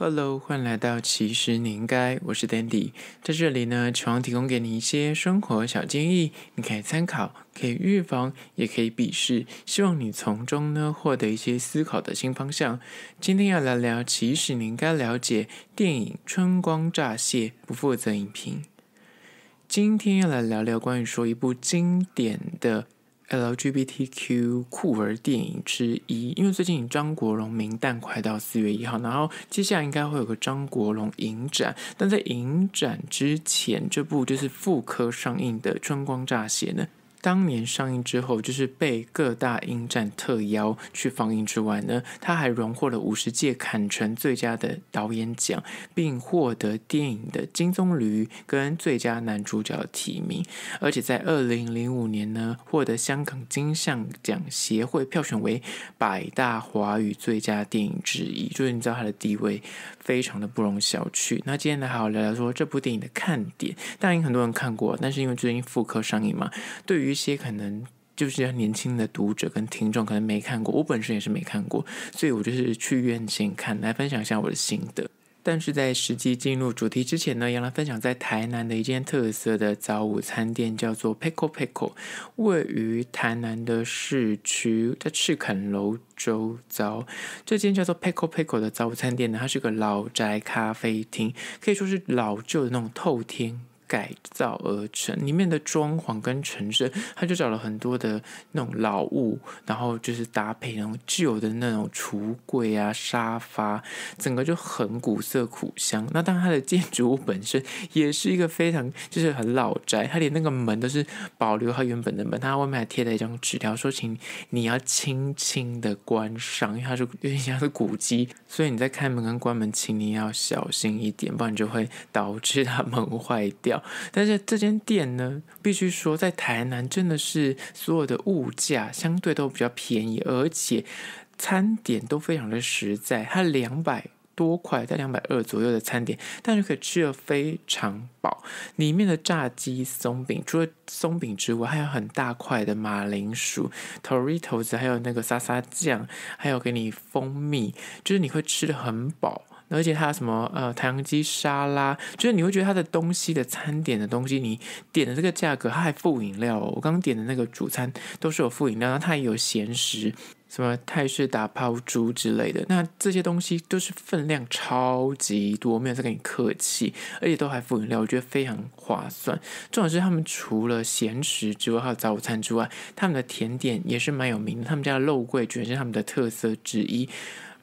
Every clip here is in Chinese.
Hello，欢迎来到其实你应该，我是 Dandy，在这里呢，希望提供给你一些生活小建议，你可以参考，可以预防，也可以鄙视，希望你从中呢获得一些思考的新方向。今天要聊聊其实你应该了解电影《春光乍泄》，不负责影评。今天要来聊聊关于说一部经典的。LGBTQ 酷儿电影之一，因为最近张国荣名旦快到四月一号，然后接下来应该会有个张国荣影展，但在影展之前，这部就是复刻上映的《春光乍泄》呢。当年上映之后，就是被各大影展特邀去放映之外呢，他还荣获了五十届坎城最佳的导演奖，并获得电影的金棕榈跟最佳男主角提名，而且在二零零五年呢，获得香港金像奖协会票选为百大华语最佳电影之一，就是你知道他的地位非常的不容小觑。那今天呢，还要聊聊说这部电影的看点，当然很多人看过，但是因为最近复刻上映嘛，对于有一些可能就是要年轻的读者跟听众可能没看过，我本身也是没看过，所以我就是去院线看，来分享一下我的心得。但是在实际进入主题之前呢，要来分享在台南的一间特色的早午餐店，叫做 p e c l o p e c l o 位于台南的市区，在赤坎楼周遭。这间叫做 p e c l o p e c l o 的早餐店呢，它是个老宅咖啡厅，可以说是老旧的那种透天。改造而成，里面的装潢跟陈设，他就找了很多的那种老物，然后就是搭配那种旧的那种橱柜啊、沙发，整个就很古色古香。那当然，它的建筑物本身也是一个非常就是很老宅，他连那个门都是保留他原本的门，他外面还贴了一张纸条说，请你要轻轻的关上，因为它是因为它是古迹，所以你在开门跟关门，请你要小心一点，不然就会导致它门坏掉。但是这间店呢，必须说在台南真的是所有的物价相对都比较便宜，而且餐点都非常的实在。它两百多块，在两百二左右的餐点，但是可以吃的非常饱。里面的炸鸡松饼，除了松饼之外，还有很大块的马铃薯、tori t o s 还有那个沙沙酱，还有给你蜂蜜，就是你会吃的很饱。而且它什么呃，太阳鸡沙拉，就是你会觉得它的东西的餐点的东西，你点的这个价格，它还附饮料。哦。我刚点的那个主餐都是有附饮料，那它也有咸食，什么泰式打抛猪之类的，那这些东西都是分量超级多，没有在跟你客气，而且都还附饮料，我觉得非常划算。重要是他们除了咸食之外，还有早午餐之外，他们的甜点也是蛮有名的，他们家的肉桂卷是他们的特色之一。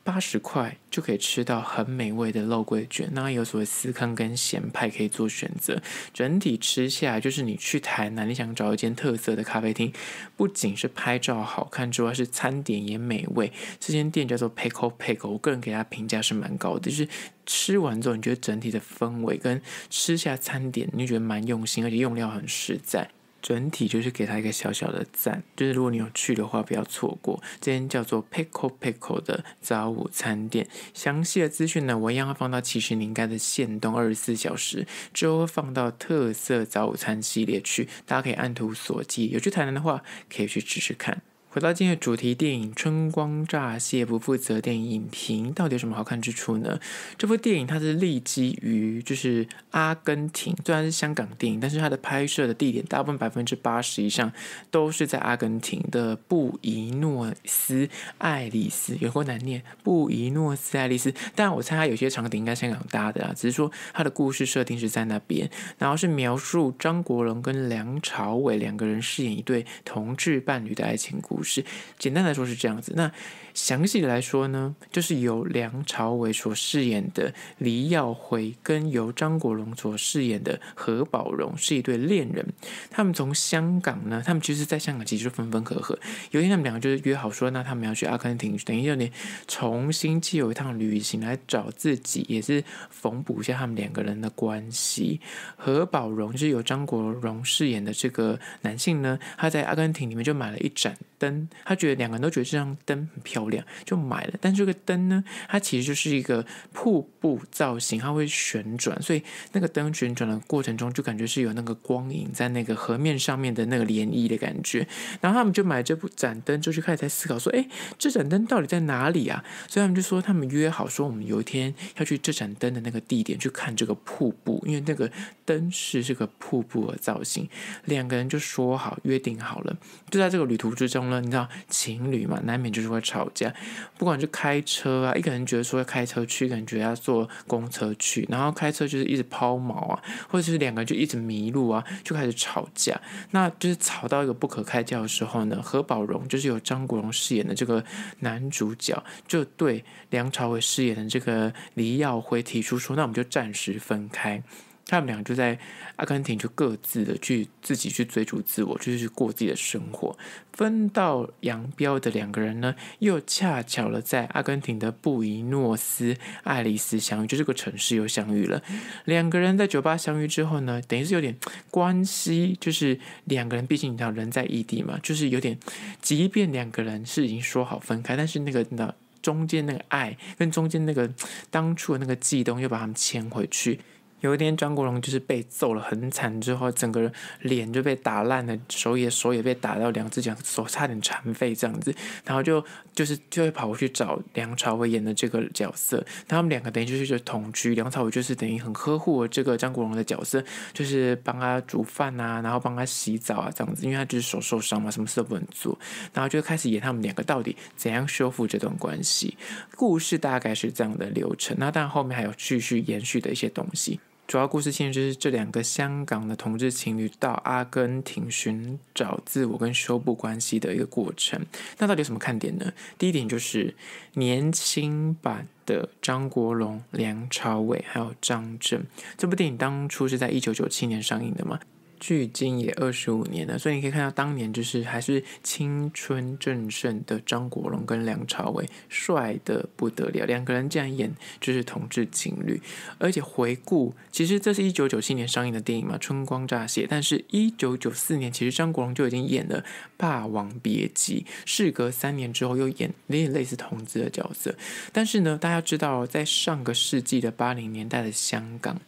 八十块就可以吃到很美味的肉桂卷，那有所谓丝坑跟咸派可以做选择。整体吃下来，就是你去台南，你想找一间特色的咖啡厅，不仅是拍照好看之外，是餐点也美味。这间店叫做 Pickle Pickle，我个人给它评价是蛮高的，就是吃完之后你觉得整体的氛围跟吃下餐点，你觉得蛮用心，而且用料很实在。整体就是给他一个小小的赞，就是如果你有去的话，不要错过。这间叫做 Pickle Pickle 的早午餐店，详细的资讯呢，我一样会放到其实你应该的线，东二十四小时之后，会放到特色早午餐系列去，大家可以按图索骥。有去台南的话，可以去试试看。回到今天的主题，电影《春光乍泄》，不负责电影影评到底有什么好看之处呢？这部电影它是立基于就是阿根廷，虽然是香港电影，但是它的拍摄的地点大部分百分之八十以上都是在阿根廷的布宜诺斯艾利斯，有过难念，布宜诺斯艾利斯。但我猜它有些场景应该香港搭的啊，只是说它的故事设定是在那边，然后是描述张国荣跟梁朝伟两个人饰演一对同志伴侣的爱情故。事。是简单来说是这样子，那详细来说呢，就是由梁朝伟所饰演的黎耀辉跟由张国荣所饰演的何宝荣是一对恋人。他们从香港呢，他们其实在香港其实分分合合。有一天，他们两个就是约好说，那他们要去阿根廷，等于六你重新去有一趟旅行来找自己，也是缝补一下他们两个人的关系。何宝荣就是由张国荣饰演的这个男性呢，他在阿根廷里面就买了一盏灯。他觉得两个人都觉得这张灯很漂亮，就买了。但这个灯呢，它其实就是一个瀑布造型，它会旋转，所以那个灯旋转的过程中，就感觉是有那个光影在那个河面上面的那个涟漪的感觉。然后他们就买这部盏灯，就就开始在思考说：“哎，这盏灯到底在哪里啊？”所以他们就说，他们约好说，我们有一天要去这盏灯的那个地点去看这个瀑布，因为那个灯是这个瀑布的造型。两个人就说好，约定好了，就在这个旅途之中呢。你知道情侣嘛，难免就是会吵架，不管是开车啊，一个人觉得说要开车去，一个人觉得要坐公车去，然后开车就是一直抛锚啊，或者是两个人就一直迷路啊，就开始吵架，那就是吵到一个不可开交的时候呢。何宝荣就是有张国荣饰演的这个男主角，就对梁朝伟饰演的这个黎耀辉提出说，那我们就暂时分开。他们俩就在阿根廷，就各自的去自己去追逐自我，就是过自己的生活。分道扬镳的两个人呢，又恰巧了在阿根廷的布宜诺斯艾利斯相遇，就这个城市又相遇了。两个人在酒吧相遇之后呢，等于是有点关系，就是两个人毕竟你知道人在异地嘛，就是有点。即便两个人是已经说好分开，但是那个那中间那个爱跟中间那个当初的那个悸动，又把他们牵回去。有一天，张国荣就是被揍了很惨，之后整个脸就被打烂了，手也手也被打到，两只脚手差点残废这样子。然后就就是就会跑过去找梁朝伟演的这个角色，他们两个等于就是就同居，梁朝伟就是等于很呵护这个张国荣的角色，就是帮他煮饭啊，然后帮他洗澡啊这样子，因为他就是手受伤嘛，什么事都不能做。然后就开始演他们两个到底怎样修复这段关系，故事大概是这样的流程。那但后面还有继续延续的一些东西。主要故事线就是这两个香港的同志情侣到阿根廷寻找自我跟修补关系的一个过程。那到底有什么看点呢？第一点就是年轻版的张国荣、梁朝伟还有张震。这部电影当初是在一九九七年上映的吗？距今也二十五年了，所以你可以看到当年就是还是青春正盛的张国荣跟梁朝伟，帅的不得了。两个人竟然演就是同志情侣，而且回顾其实这是一九九七年上映的电影嘛，《春光乍泄》。但是一九九四年其实张国荣就已经演了《霸王别姬》，事隔三年之后又演有类似同志的角色。但是呢，大家知道在上个世纪的八零年代的香港。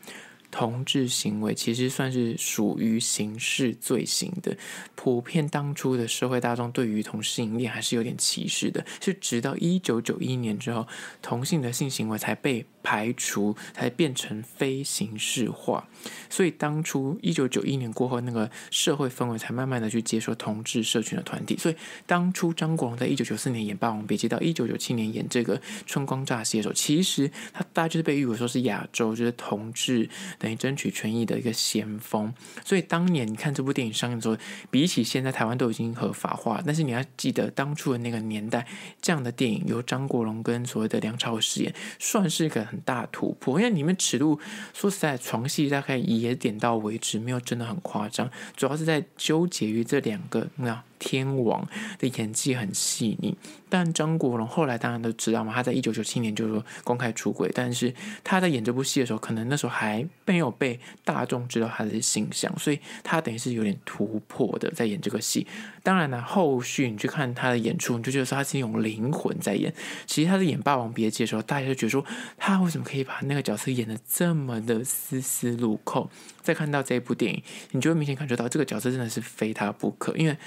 同志行为其实算是属于刑事罪行的。普遍当初的社会大众对于同性恋还是有点歧视的，是直到一九九一年之后，同性的性行为才被排除，才变成非刑事化。所以当初一九九一年过后，那个社会氛围才慢慢的去接受同志社群的团体。所以当初张国荣在一九九四年演《霸王别姬》，到一九九七年演这个《春光乍泄》的时候，其实他大概就是被誉为说是亚洲就是同志。等于争取权益的一个先锋，所以当年你看这部电影上映之后，比起现在台湾都已经合法化，但是你要记得当初的那个年代，这样的电影由张国荣跟所谓的梁朝伟饰演，算是一个很大突破。因为里面尺度说实在，床戏大概也点到为止，没有真的很夸张，主要是在纠结于这两个那。天王的演技很细腻，但张国荣后来当然都知道嘛。他在一九九七年就说公开出轨，但是他在演这部戏的时候，可能那时候还没有被大众知道他的形象，所以他等于是有点突破的在演这个戏。当然呢，后续你去看他的演出，你就觉得说他是用灵魂在演。其实他在演《霸王别姬》的时候，大家就觉得说他为什么可以把那个角色演的这么的丝丝入扣。再看到这部电影，你就会明显感觉到这个角色真的是非他不可，因为。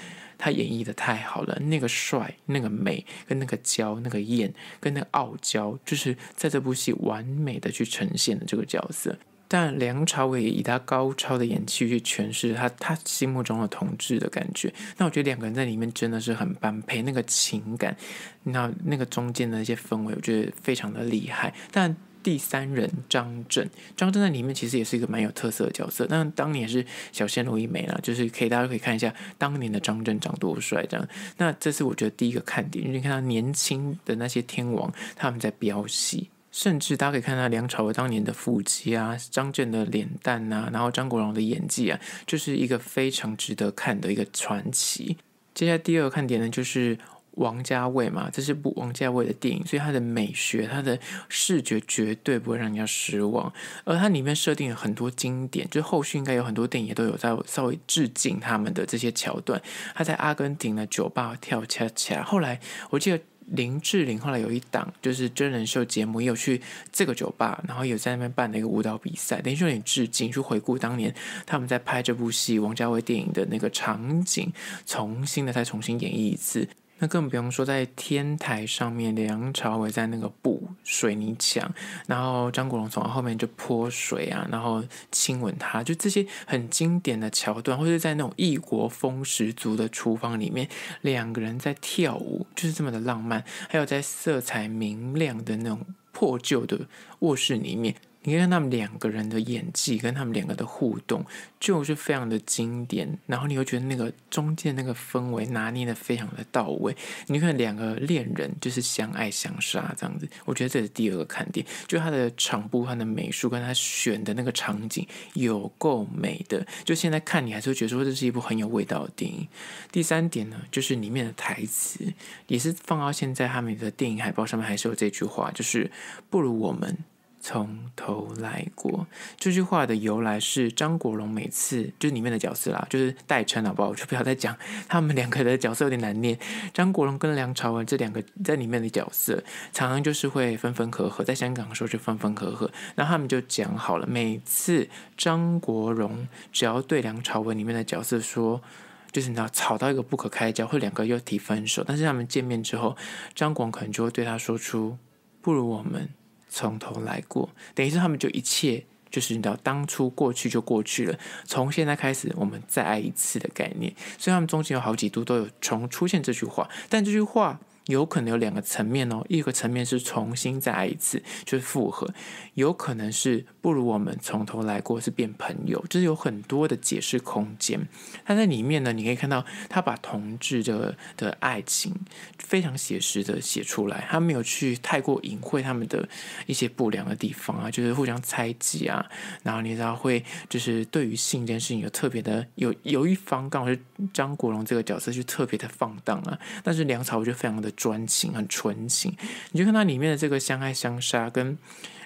他演绎的太好了，那个帅、那个美、跟那个娇、那个艳、跟那个傲娇，就是在这部戏完美的去呈现了这个角色。但梁朝伟以他高超的演技去诠释他他心目中的同志的感觉，那我觉得两个人在里面真的是很般配，那个情感，那那个中间的一些氛围，我觉得非常的厉害。但第三人张震，张震在里面其实也是一个蛮有特色的角色。那当年是小鲜肉一枚啦，就是可以大家可以看一下当年的张震长多帅这样。那这是我觉得第一个看点，因为你看他年轻的那些天王他们在飙戏，甚至大家可以看到梁朝伟当年的腹肌啊，张震的脸蛋呐，然后张国荣的演技啊，就是一个非常值得看的一个传奇。接下来第二个看点呢，就是。王家卫嘛，这是部王家卫的电影，所以他的美学、他的视觉绝对不会让人家失望。而它里面设定了很多经典，就后续应该有很多电影也都有在稍微致敬他们的这些桥段。他在阿根廷的酒吧跳恰恰，后来我记得林志玲后来有一档就是真人秀节目，也有去这个酒吧，然后有在那边办了一个舞蹈比赛，林志玲致敬去回顾当年他们在拍这部戏王家卫电影的那个场景，重新的再重新演绎一次。那更不用说在天台上面，梁朝伟在那个布水泥墙，然后张国荣从后面就泼水啊，然后亲吻他，就这些很经典的桥段，或者在那种异国风十足的厨房里面，两个人在跳舞，就是这么的浪漫，还有在色彩明亮的那种破旧的卧室里面。你看他们两个人的演技，跟他们两个的互动，就是非常的经典。然后你会觉得那个中间那个氛围拿捏的非常的到位。你看两个恋人就是相爱相杀这样子，我觉得这是第二个看点。就他的场部、他的美术，跟他选的那个场景有够美的。就现在看你还是会觉得说这是一部很有味道的电影。第三点呢，就是里面的台词也是放到现在他们的电影海报上面还是有这句话，就是不如我们。从头来过这句话的由来是张国荣每次就是里面的角色啦，就是代称好不好？我就不要再讲他们两个的角色有点难念。张国荣跟梁朝文这两个在里面的角色，常常就是会分分合合，在香港的时候就分分合合。那他们就讲好了，每次张国荣只要对梁朝文里面的角色说，就是你知道吵到一个不可开交，或两个又提分手，但是他们见面之后，张广可能就会对他说出不如我们。从头来过，等于是他们就一切就是到当初过去就过去了。从现在开始，我们再爱一次的概念。所以他们中间有好几度都有重出现这句话，但这句话。有可能有两个层面哦，一个层面是重新再来一次就是复合，有可能是不如我们从头来过，是变朋友，就是有很多的解释空间。他在里面呢，你可以看到他把同志的的爱情非常写实的写出来，他没有去太过隐晦他们的一些不良的地方啊，就是互相猜忌啊，然后你知道会就是对于性这件事情有特别的有有一方刚好是张国荣这个角色就特别的放荡啊，但是梁朝伟就非常的。专情很纯情，你就看他里面的这个相爱相杀，跟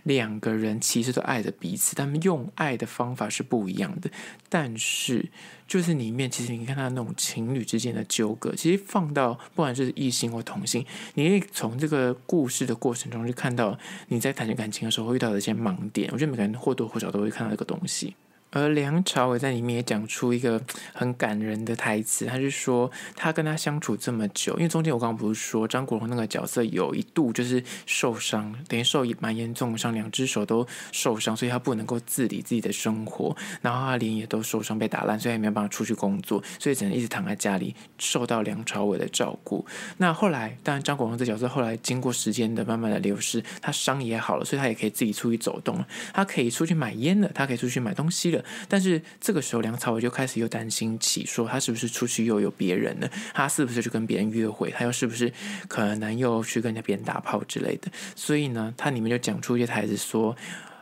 两个人其实都爱着彼此，他们用爱的方法是不一样的。但是，就是里面其实你看他那种情侣之间的纠葛，其实放到不管是异性或同性，你可以从这个故事的过程中就看到你在谈感情的时候会遇到的一些盲点。我觉得每个人或多或少都会看到这个东西。而梁朝伟在里面也讲出一个很感人的台词，他是说他跟他相处这么久，因为中间我刚刚不是说张国荣那个角色有一度就是受伤，等于受蛮严重的伤，两只手都受伤，所以他不能够自理自己的生活，然后他脸也都受伤被打烂，所以也没有办法出去工作，所以只能一直躺在家里受到梁朝伟的照顾。那后来，当然张国荣这角色后来经过时间的慢慢的流失，他伤也好了，所以他也可以自己出去走动了，他可以出去买烟了，他可以出去买东西了。但是这个时候，梁朝伟就开始又担心起，说他是不是出去又有别人了？他是不是去跟别人约会？他又是不是可能又去跟人家别人打炮之类的？所以呢，他里面就讲出一些台词，说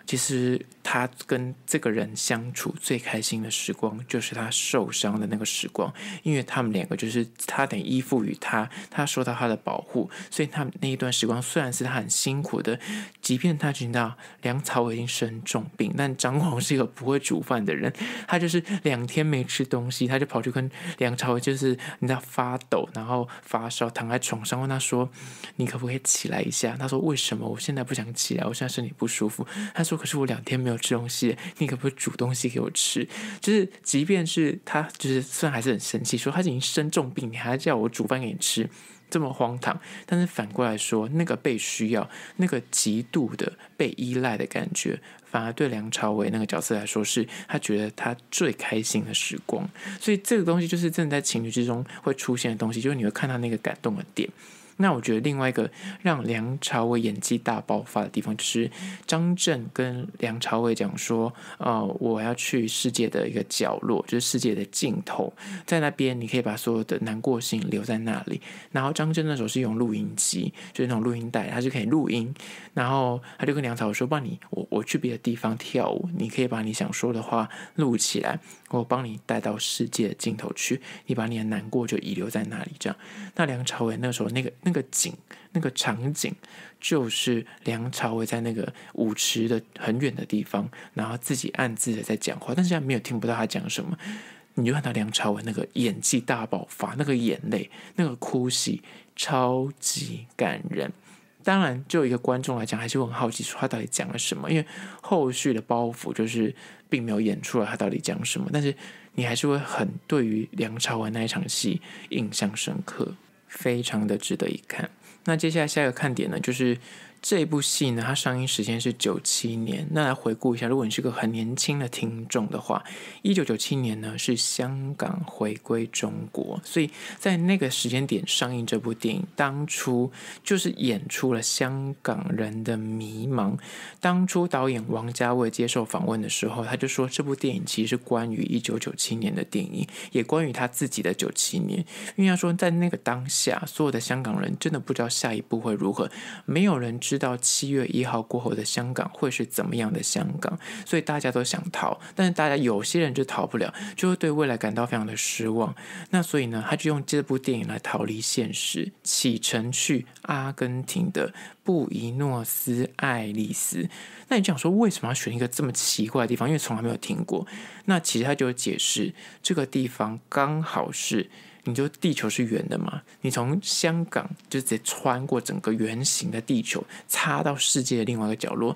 其实。他跟这个人相处最开心的时光，就是他受伤的那个时光，因为他们两个就是他得依附于他，他受到他的保护，所以他那一段时光虽然是他很辛苦的，即便他知道梁朝伟已经生重病，但张狂是一个不会煮饭的人，他就是两天没吃东西，他就跑去跟梁朝伟就是你知道发抖，然后发烧，躺在床上问他说：“你可不可以起来一下？”他说：“为什么？我现在不想起来，我现在身体不舒服。”他说：“可是我两天没有。”吃东西，你可不可以煮东西给我吃？就是，即便是他，就是虽然还是很生气，说他已经生重病，你还叫我煮饭给你吃，这么荒唐。但是反过来说，那个被需要，那个极度的被依赖的感觉，反而对梁朝伟那个角色来说，是他觉得他最开心的时光。所以这个东西就是真的在情侣之中会出现的东西，就是你会看到那个感动的点。那我觉得另外一个让梁朝伟演技大爆发的地方，就是张震跟梁朝伟讲说：“呃，我要去世界的一个角落，就是世界的尽头，在那边你可以把所有的难过心留在那里。”然后张震那时候是用录音机，就是那种录音带，他就可以录音。然后他就跟梁朝伟说：“帮你，我我去别的地方跳舞，你可以把你想说的话录起来，我帮你带到世界的尽头去，你把你的难过就遗留在那里。”这样。那梁朝伟那时候那个。那个景，那个场景，就是梁朝伟在那个舞池的很远的地方，然后自己暗自的在讲话，但是没有听不到他讲什么。你就看到梁朝伟那个演技大爆发，那个眼泪，那个哭戏超级感人。当然，就一个观众来讲，还是会很好奇说他到底讲了什么，因为后续的包袱就是并没有演出来他到底讲什么。但是你还是会很对于梁朝伟那一场戏印象深刻。非常的值得一看。那接下来下一个看点呢，就是。这部戏呢，它上映时间是九七年。那来回顾一下，如果你是个很年轻的听众的话，一九九七年呢是香港回归中国，所以在那个时间点上映这部电影，当初就是演出了香港人的迷茫。当初导演王家卫接受访问的时候，他就说这部电影其实是关于一九九七年的电影，也关于他自己的九七年。因为他说在那个当下，所有的香港人真的不知道下一步会如何，没有人知。知道七月一号过后的香港会是怎么样的香港，所以大家都想逃，但是大家有些人就逃不了，就会对未来感到非常的失望。那所以呢，他就用这部电影来逃离现实，启程去阿根廷的布宜诺斯艾利斯。那你这样说为什么要选一个这么奇怪的地方？因为从来没有听过。那其实他就解释，这个地方刚好是。你就地球是圆的嘛？你从香港就直接穿过整个圆形的地球，插到世界的另外一个角落，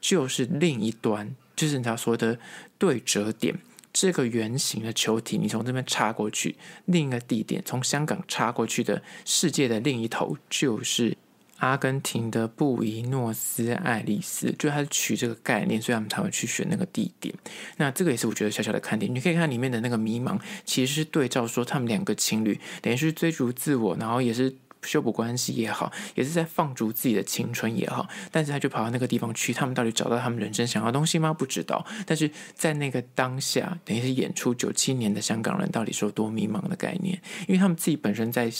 就是另一端，就是人家说的对折点。这个圆形的球体，你从这边插过去，另一个地点，从香港插过去的世界的另一头就是。阿根廷的布宜诺斯艾利斯，就他取这个概念，所以他们才会去选那个地点。那这个也是我觉得小小的看点。你可以看里面的那个迷茫，其实是对照说他们两个情侣，等于是追逐自我，然后也是。修补关系也好，也是在放逐自己的青春也好，但是他就跑到那个地方去。他们到底找到他们人生想要东西吗？不知道。但是在那个当下，等于是演出九七年的香港人到底是有多迷茫的概念，因为他们自己本身在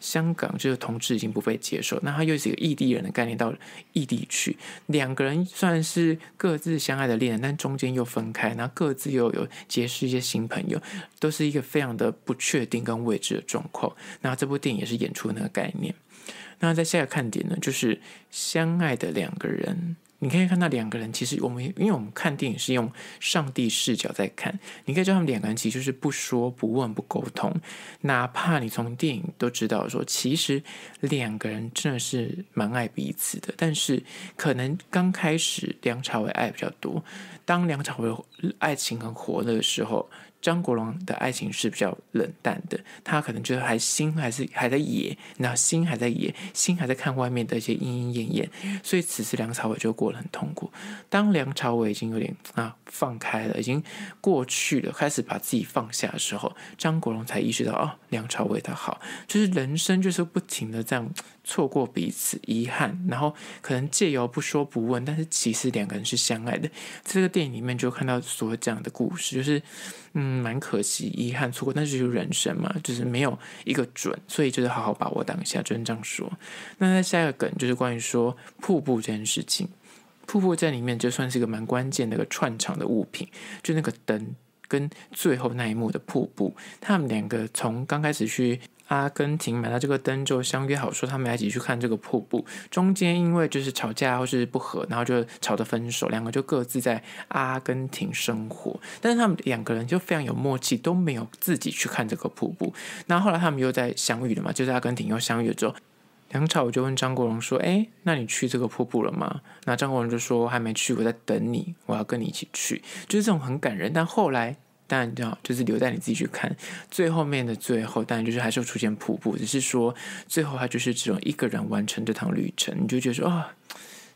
香港，就是同志已经不被接受。那他又是一个异地人的概念，到异地去，两个人算是各自相爱的恋人，但中间又分开，然后各自又有结识一些新朋友，都是一个非常的不确定跟未知的状况。那这部电影也是演出那个感。概念。那在下一个看点呢，就是相爱的两个人，你可以看到两个人其实我们，因为我们看电影是用上帝视角在看，你可以知道他们两个人其实就是不说、不问、不沟通。哪怕你从电影都知道，说其实两个人真的是蛮爱彼此的，但是可能刚开始梁朝伟爱比较多。当梁朝伟爱情很火热的时候，张国荣的爱情是比较冷淡的。他可能觉得还心还是还在野，那心还在野，心还在看外面的一些莺莺燕燕。所以此时梁朝伟就过得很痛苦。当梁朝伟已经有点啊放开了，已经过去了，开始把自己放下的时候，张国荣才意识到哦，梁朝伟的好，就是人生就是不停的这样。错过彼此，遗憾，然后可能借由不说不问，但是其实两个人是相爱的。这个电影里面就看到所有这样的故事，就是嗯，蛮可惜，遗憾错过，但是就人生嘛，就是没有一个准，所以就是好好把握当下，就是这样说。那在下一个梗就是关于说瀑布这件事情，瀑布在里面就算是一个蛮关键的一个串场的物品，就那个灯跟最后那一幕的瀑布，他们两个从刚开始去。阿根廷买了这个灯，就相约好说他们要一起去看这个瀑布。中间因为就是吵架或是不和，然后就吵得分手，两个就各自在阿根廷生活。但是他们两个人就非常有默契，都没有自己去看这个瀑布。那后来他们又在相遇了嘛，就在阿根廷又相遇了之后，梁朝伟就问张国荣说：“哎，那你去这个瀑布了吗？”那张国荣就说：“还没去，我在等你，我要跟你一起去。”就是这种很感人。但后来。但要就是留在你自己去看最后面的最后，当然就是还是会出现瀑布，只是说最后它就是只有一个人完成这趟旅程，你就觉得说啊。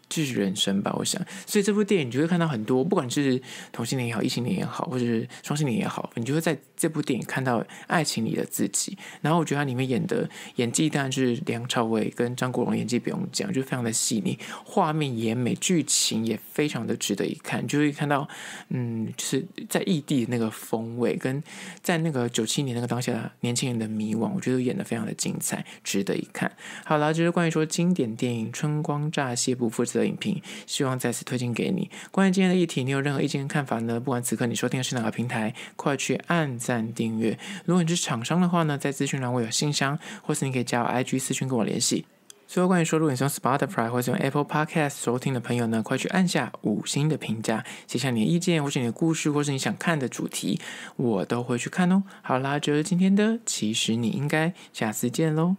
继续人生吧，我想。所以这部电影，你就会看到很多，不管是同性恋也好，异性恋也好，或者是双性恋也好，你就会在这部电影看到爱情里的自己。然后我觉得它里面演的演技，当然是梁朝伟跟张国荣演技不用讲，就非常的细腻，画面也美，剧情也非常的值得一看。就会看到，嗯，就是在异地那个风味，跟在那个九七年那个当下年轻人的迷惘，我觉得演的非常的精彩，值得一看。好了，就是关于说经典电影《春光乍泄》不复。的影评，希望再次推荐给你。关于今天的议题，你有任何意见跟看法呢？不管此刻你收听的是哪个平台，快去按赞订阅。如果你是厂商的话呢，在资讯栏我有信箱，或是你可以加我 IG 私讯跟我联系。最后，关于说，如果你用 Spotify 或是用 Apple Podcast 收听的朋友呢，快去按下五星的评价，写下你的意见或是你的故事，或是你想看的主题，我都会去看哦。好啦，就是今天的，其实你应该下次见喽。